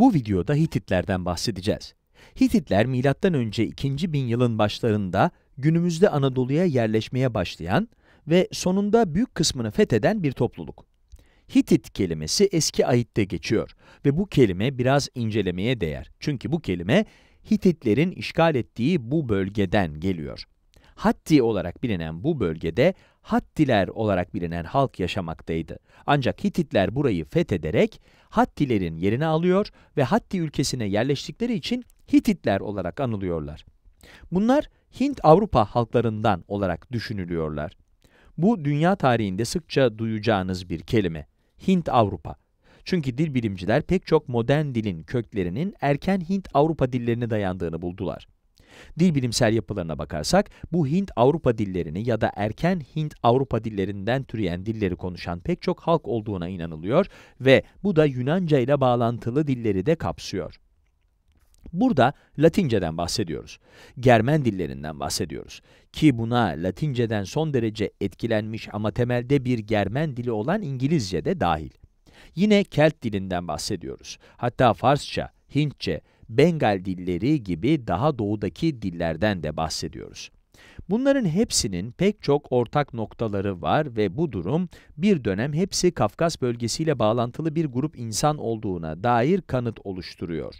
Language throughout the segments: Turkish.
Bu videoda Hititlerden bahsedeceğiz. Hititler M.Ö. 2. bin yılın başlarında günümüzde Anadolu'ya yerleşmeye başlayan ve sonunda büyük kısmını fetheden bir topluluk. Hitit kelimesi eski ayitte geçiyor ve bu kelime biraz incelemeye değer. Çünkü bu kelime Hititlerin işgal ettiği bu bölgeden geliyor. Hatti olarak bilinen bu bölgede Hattiler olarak bilinen halk yaşamaktaydı. Ancak Hititler burayı fethederek Hattilerin yerini alıyor ve Hatti ülkesine yerleştikleri için Hititler olarak anılıyorlar. Bunlar Hint-Avrupa halklarından olarak düşünülüyorlar. Bu dünya tarihinde sıkça duyacağınız bir kelime. Hint-Avrupa. Çünkü dil bilimciler pek çok modern dilin köklerinin erken Hint-Avrupa dillerine dayandığını buldular. Dil bilimsel yapılarına bakarsak, bu Hint-Avrupa dillerini ya da erken Hint-Avrupa dillerinden türeyen dilleri konuşan pek çok halk olduğuna inanılıyor ve bu da Yunanca ile bağlantılı dilleri de kapsıyor. Burada Latinceden bahsediyoruz. Germen dillerinden bahsediyoruz. Ki buna Latinceden son derece etkilenmiş ama temelde bir Germen dili olan İngilizce de dahil. Yine Kelt dilinden bahsediyoruz. Hatta Farsça, Hintçe, Bengal dilleri gibi daha doğudaki dillerden de bahsediyoruz. Bunların hepsinin pek çok ortak noktaları var ve bu durum bir dönem hepsi Kafkas bölgesiyle bağlantılı bir grup insan olduğuna dair kanıt oluşturuyor.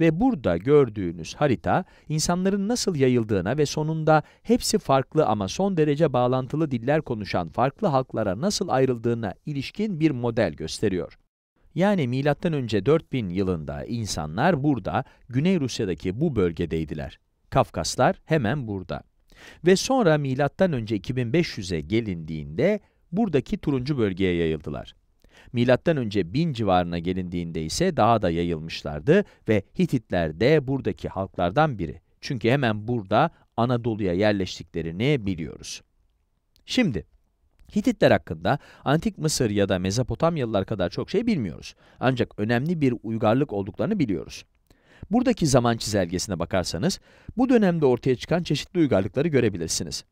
Ve burada gördüğünüz harita, insanların nasıl yayıldığına ve sonunda hepsi farklı ama son derece bağlantılı diller konuşan farklı halklara nasıl ayrıldığına ilişkin bir model gösteriyor. Yani milattan M.Ö. 4000 yılında insanlar burada, Güney Rusya'daki bu bölgedeydiler. Kafkaslar hemen burada. Ve sonra milattan önce 2500'e gelindiğinde buradaki turuncu bölgeye yayıldılar. Milattan önce 1000 civarına gelindiğinde ise daha da yayılmışlardı ve Hititler de buradaki halklardan biri. Çünkü hemen burada Anadolu'ya yerleştiklerini biliyoruz. Şimdi Hititler hakkında antik Mısır ya da Mezopotamyalılar kadar çok şey bilmiyoruz. Ancak önemli bir uygarlık olduklarını biliyoruz. Buradaki zaman çizelgesine bakarsanız, bu dönemde ortaya çıkan çeşitli uygarlıkları görebilirsiniz.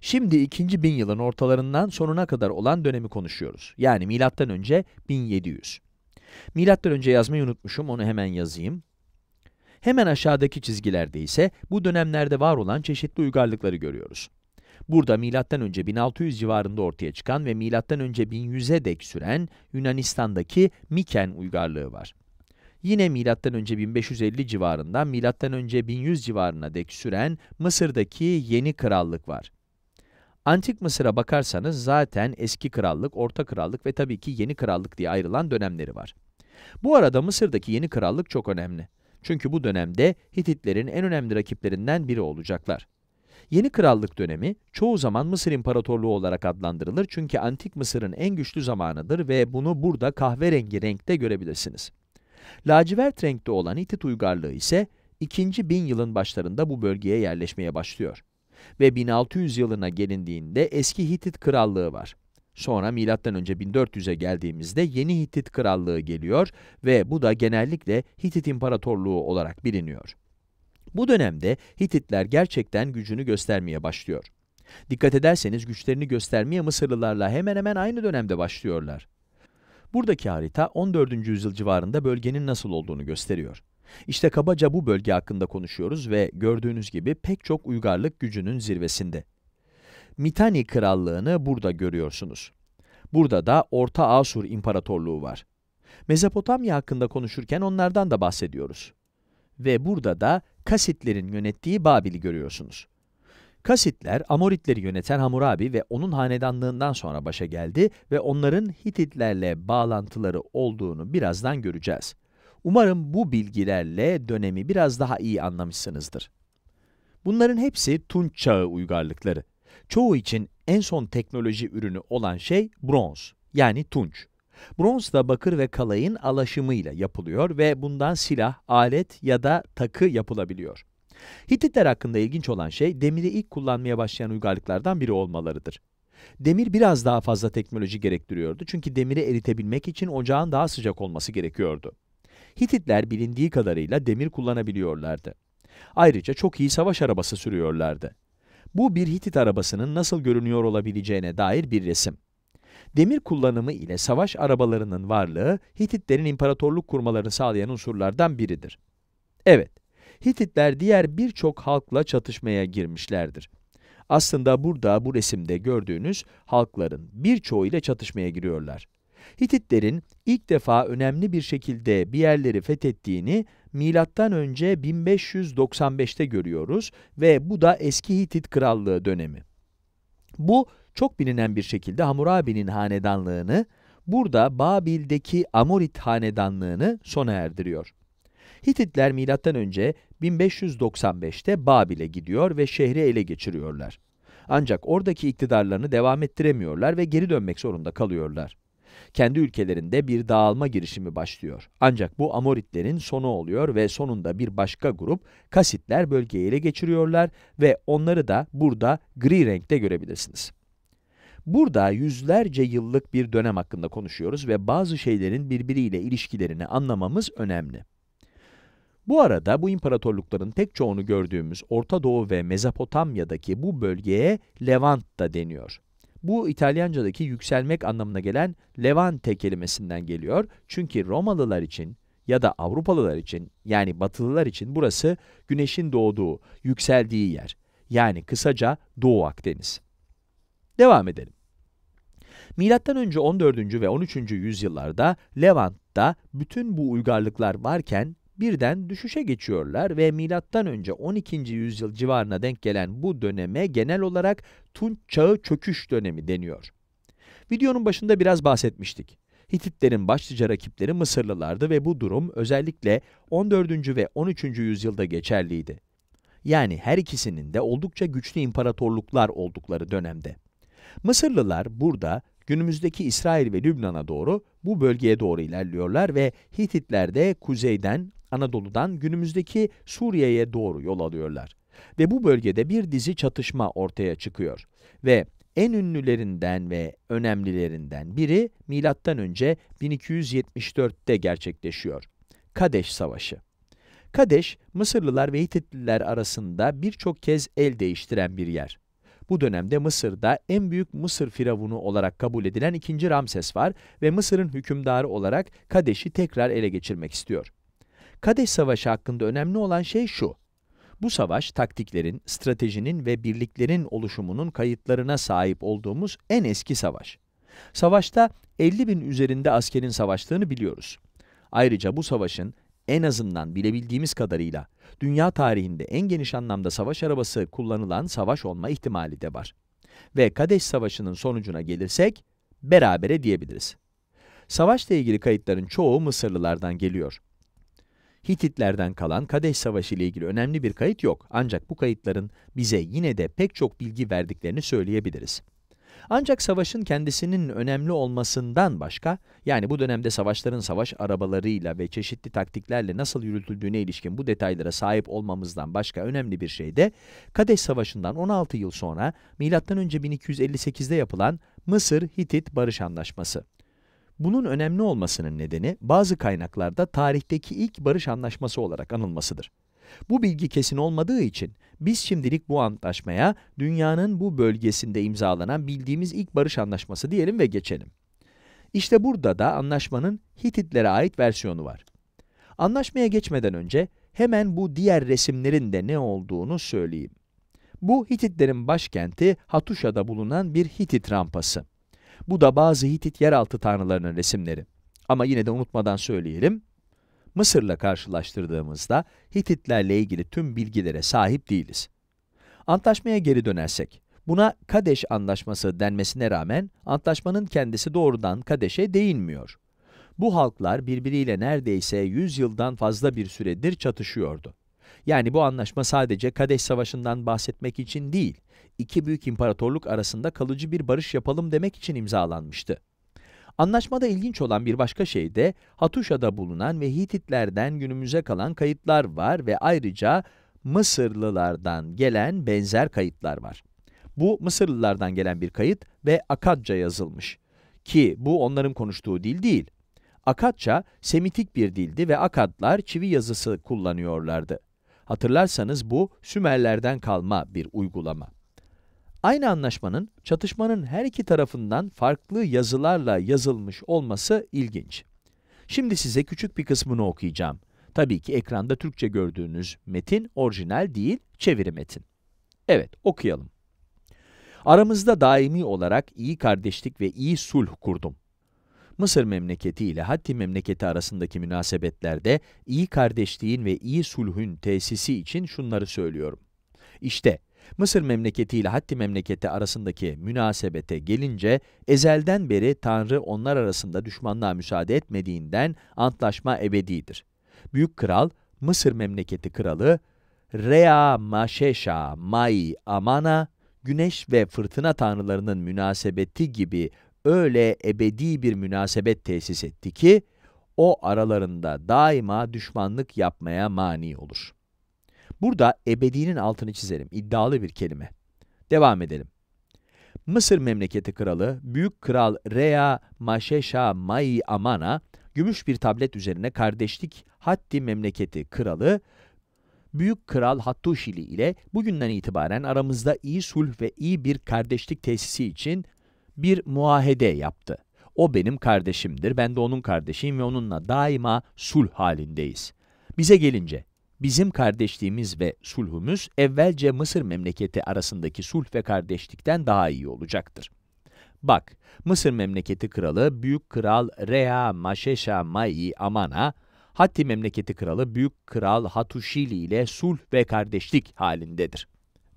Şimdi 2. bin yılın ortalarından sonuna kadar olan dönemi konuşuyoruz. Yani milattan önce 1700. Milattan önce yazmayı unutmuşum, onu hemen yazayım. Hemen aşağıdaki çizgilerde ise bu dönemlerde var olan çeşitli uygarlıkları görüyoruz. Burada Milattan önce 1600 civarında ortaya çıkan ve Milattan önce 1100'e dek süren Yunanistan'daki Miken uygarlığı var. Yine Milattan önce 1550 civarından önce 1100 civarına dek süren Mısır'daki Yeni Krallık var. Antik Mısır'a bakarsanız zaten eski krallık, orta krallık ve tabii ki yeni krallık diye ayrılan dönemleri var. Bu arada Mısır'daki yeni krallık çok önemli. Çünkü bu dönemde Hititlerin en önemli rakiplerinden biri olacaklar. Yeni krallık dönemi çoğu zaman Mısır İmparatorluğu olarak adlandırılır çünkü Antik Mısır'ın en güçlü zamanıdır ve bunu burada kahverengi renkte görebilirsiniz. Lacivert renkte olan Hitit uygarlığı ise 2. bin yılın başlarında bu bölgeye yerleşmeye başlıyor. Ve 1600 yılına gelindiğinde eski Hitit krallığı var. Sonra M.Ö. 1400'e geldiğimizde yeni Hitit krallığı geliyor ve bu da genellikle Hitit İmparatorluğu olarak biliniyor. Bu dönemde Hititler gerçekten gücünü göstermeye başlıyor. Dikkat ederseniz güçlerini göstermeye Mısırlılarla hemen hemen aynı dönemde başlıyorlar. Buradaki harita 14. yüzyıl civarında bölgenin nasıl olduğunu gösteriyor. İşte kabaca bu bölge hakkında konuşuyoruz ve gördüğünüz gibi pek çok uygarlık gücünün zirvesinde. Mitanni Krallığı'nı burada görüyorsunuz. Burada da Orta Asur İmparatorluğu var. Mezopotamya hakkında konuşurken onlardan da bahsediyoruz. Ve burada da Kasitlerin yönettiği Babil'i görüyorsunuz. Kasitler, Amoritleri yöneten Hammurabi ve onun hanedanlığından sonra başa geldi ve onların Hititlerle bağlantıları olduğunu birazdan göreceğiz. Umarım bu bilgilerle dönemi biraz daha iyi anlamışsınızdır. Bunların hepsi Tunç Çağı uygarlıkları. Çoğu için en son teknoloji ürünü olan şey bronz, yani tunç. Bronz da bakır ve kalayın alaşımıyla yapılıyor ve bundan silah, alet ya da takı yapılabiliyor. Hititler hakkında ilginç olan şey demiri ilk kullanmaya başlayan uygarlıklardan biri olmalarıdır. Demir biraz daha fazla teknoloji gerektiriyordu çünkü demiri eritebilmek için ocağın daha sıcak olması gerekiyordu. Hititler bilindiği kadarıyla demir kullanabiliyorlardı. Ayrıca çok iyi savaş arabası sürüyorlardı. Bu bir Hitit arabasının nasıl görünüyor olabileceğine dair bir resim. Demir kullanımı ile savaş arabalarının varlığı Hititlerin imparatorluk kurmalarını sağlayan unsurlardan biridir. Evet, Hititler diğer birçok halkla çatışmaya girmişlerdir. Aslında burada bu resimde gördüğünüz halkların birçoğu ile çatışmaya giriyorlar. Hititlerin ilk defa önemli bir şekilde bir yerleri fethettiğini milattan önce 1595'te görüyoruz ve bu da eski Hitit krallığı dönemi. Bu çok bilinen bir şekilde Hammurabi'nin hanedanlığını, burada Babil'deki Amorit hanedanlığını sona erdiriyor. Hititler M.Ö. 1595'te Babil'e gidiyor ve şehri ele geçiriyorlar. Ancak oradaki iktidarlarını devam ettiremiyorlar ve geri dönmek zorunda kalıyorlar. Kendi ülkelerinde bir dağılma girişimi başlıyor. Ancak bu Amoritlerin sonu oluyor ve sonunda bir başka grup Kasitler bölgeyi ele geçiriyorlar ve onları da burada gri renkte görebilirsiniz. Burada yüzlerce yıllık bir dönem hakkında konuşuyoruz ve bazı şeylerin birbiriyle ilişkilerini anlamamız önemli. Bu arada bu imparatorlukların tek çoğunu gördüğümüz Orta Doğu ve Mezopotamya'daki bu bölgeye Levant da deniyor. Bu İtalyanca'daki yükselmek anlamına gelen Levante kelimesinden geliyor. Çünkü Romalılar için ya da Avrupalılar için yani Batılılar için burası güneşin doğduğu, yükseldiği yer. Yani kısaca Doğu Akdeniz. Devam edelim önce 14. ve 13. yüzyıllarda Levant'ta bütün bu uygarlıklar varken birden düşüşe geçiyorlar ve önce 12. yüzyıl civarına denk gelen bu döneme genel olarak Tunç Çağı Çöküş dönemi deniyor. Videonun başında biraz bahsetmiştik. Hititlerin başlıca rakipleri Mısırlılardı ve bu durum özellikle 14. ve 13. yüzyılda geçerliydi. Yani her ikisinin de oldukça güçlü imparatorluklar oldukları dönemde. Mısırlılar burada günümüzdeki İsrail ve Lübnan'a doğru bu bölgeye doğru ilerliyorlar ve Hititler de kuzeyden, Anadolu'dan günümüzdeki Suriye'ye doğru yol alıyorlar. Ve bu bölgede bir dizi çatışma ortaya çıkıyor. Ve en ünlülerinden ve önemlilerinden biri milattan önce 1274'te gerçekleşiyor. Kadeş Savaşı. Kadeş, Mısırlılar ve Hititliler arasında birçok kez el değiştiren bir yer. Bu dönemde Mısır'da en büyük Mısır firavunu olarak kabul edilen 2. Ramses var ve Mısır'ın hükümdarı olarak Kadeş'i tekrar ele geçirmek istiyor. Kadeş Savaşı hakkında önemli olan şey şu. Bu savaş taktiklerin, stratejinin ve birliklerin oluşumunun kayıtlarına sahip olduğumuz en eski savaş. Savaşta 50 bin üzerinde askerin savaştığını biliyoruz. Ayrıca bu savaşın en azından bilebildiğimiz kadarıyla dünya tarihinde en geniş anlamda savaş arabası kullanılan savaş olma ihtimali de var. Ve Kadeş Savaşı'nın sonucuna gelirsek, berabere diyebiliriz. Savaşla ilgili kayıtların çoğu Mısırlılardan geliyor. Hititlerden kalan Kadeş Savaşı ile ilgili önemli bir kayıt yok ancak bu kayıtların bize yine de pek çok bilgi verdiklerini söyleyebiliriz. Ancak savaşın kendisinin önemli olmasından başka, yani bu dönemde savaşların savaş arabalarıyla ve çeşitli taktiklerle nasıl yürütüldüğüne ilişkin bu detaylara sahip olmamızdan başka önemli bir şey de, Kadeş Savaşı'ndan 16 yıl sonra M.Ö. 1258'de yapılan Mısır-Hitit Barış Anlaşması. Bunun önemli olmasının nedeni bazı kaynaklarda tarihteki ilk barış anlaşması olarak anılmasıdır. Bu bilgi kesin olmadığı için biz şimdilik bu antlaşmaya dünyanın bu bölgesinde imzalanan bildiğimiz ilk barış anlaşması diyelim ve geçelim. İşte burada da anlaşmanın Hititlere ait versiyonu var. Anlaşmaya geçmeden önce hemen bu diğer resimlerin de ne olduğunu söyleyeyim. Bu Hititlerin başkenti Hatuşa'da bulunan bir Hitit rampası. Bu da bazı Hitit yeraltı tanrılarının resimleri. Ama yine de unutmadan söyleyelim, Mısır'la karşılaştırdığımızda Hititlerle ilgili tüm bilgilere sahip değiliz. Antlaşmaya geri dönersek, buna Kadeş Antlaşması denmesine rağmen antlaşmanın kendisi doğrudan Kadeş'e değinmiyor. Bu halklar birbiriyle neredeyse 100 yıldan fazla bir süredir çatışıyordu. Yani bu anlaşma sadece Kadeş Savaşı'ndan bahsetmek için değil, iki büyük imparatorluk arasında kalıcı bir barış yapalım demek için imzalanmıştı. Anlaşmada ilginç olan bir başka şey de Hatuşa'da bulunan ve Hititlerden günümüze kalan kayıtlar var ve ayrıca Mısırlılardan gelen benzer kayıtlar var. Bu Mısırlılardan gelen bir kayıt ve Akadca yazılmış. Ki bu onların konuştuğu dil değil. Akadça Semitik bir dildi ve Akadlar çivi yazısı kullanıyorlardı. Hatırlarsanız bu Sümerlerden kalma bir uygulama. Aynı anlaşmanın çatışmanın her iki tarafından farklı yazılarla yazılmış olması ilginç. Şimdi size küçük bir kısmını okuyacağım. Tabii ki ekranda Türkçe gördüğünüz metin orijinal değil, çeviri metin. Evet, okuyalım. Aramızda daimi olarak iyi kardeşlik ve iyi sulh kurdum. Mısır memleketi ile Hatti memleketi arasındaki münasebetlerde iyi kardeşliğin ve iyi sulhün tesisi için şunları söylüyorum. İşte, Mısır memleketi ile Hatti memleketi arasındaki münasebete gelince, ezelden beri Tanrı onlar arasında düşmanlığa müsaade etmediğinden antlaşma ebedidir. Büyük Kral, Mısır memleketi kralı, Rea Maşeşa Mai Amana, güneş ve fırtına tanrılarının münasebeti gibi öyle ebedi bir münasebet tesis etti ki, o aralarında daima düşmanlık yapmaya mani olur.'' Burada ebedinin altını çizelim. iddialı bir kelime. Devam edelim. Mısır memleketi kralı, büyük kral Rea Maşeşa Mai Amana, gümüş bir tablet üzerine kardeşlik Hatti memleketi kralı, büyük kral Hattuşili ile bugünden itibaren aramızda iyi sulh ve iyi bir kardeşlik tesisi için bir muahede yaptı. O benim kardeşimdir, ben de onun kardeşiyim ve onunla daima sulh halindeyiz. Bize gelince, Bizim kardeşliğimiz ve sulhumuz evvelce Mısır memleketi arasındaki sulh ve kardeşlikten daha iyi olacaktır. Bak, Mısır memleketi kralı Büyük Kral Rea Maşeşa Mai Aman'a, Hatti memleketi kralı Büyük Kral Hatuşili ile sulh ve kardeşlik halindedir.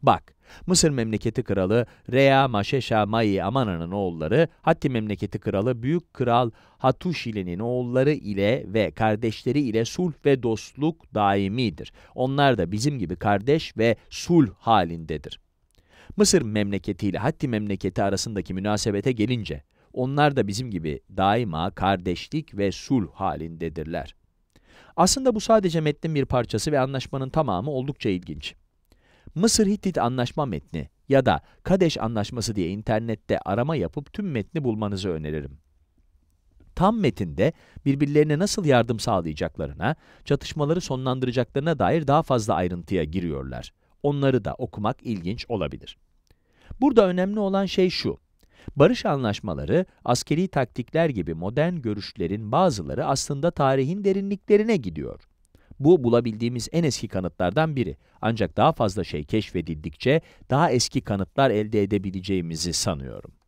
Bak, Mısır memleketi kralı Rea Maşeşa Mai Amana'nın oğulları, Hatti memleketi kralı Büyük Kral Hatuşili'nin oğulları ile ve kardeşleri ile sulh ve dostluk daimidir. Onlar da bizim gibi kardeş ve sulh halindedir. Mısır memleketi ile Hatti memleketi arasındaki münasebete gelince, onlar da bizim gibi daima kardeşlik ve sulh halindedirler. Aslında bu sadece metnin bir parçası ve anlaşmanın tamamı oldukça ilginç. Mısır-Hittit Anlaşma Metni ya da Kadeş Anlaşması diye internette arama yapıp tüm metni bulmanızı öneririm. Tam metinde birbirlerine nasıl yardım sağlayacaklarına, çatışmaları sonlandıracaklarına dair daha fazla ayrıntıya giriyorlar. Onları da okumak ilginç olabilir. Burada önemli olan şey şu, Barış anlaşmaları, askeri taktikler gibi modern görüşlerin bazıları aslında tarihin derinliklerine gidiyor. Bu bulabildiğimiz en eski kanıtlardan biri. Ancak daha fazla şey keşfedildikçe daha eski kanıtlar elde edebileceğimizi sanıyorum.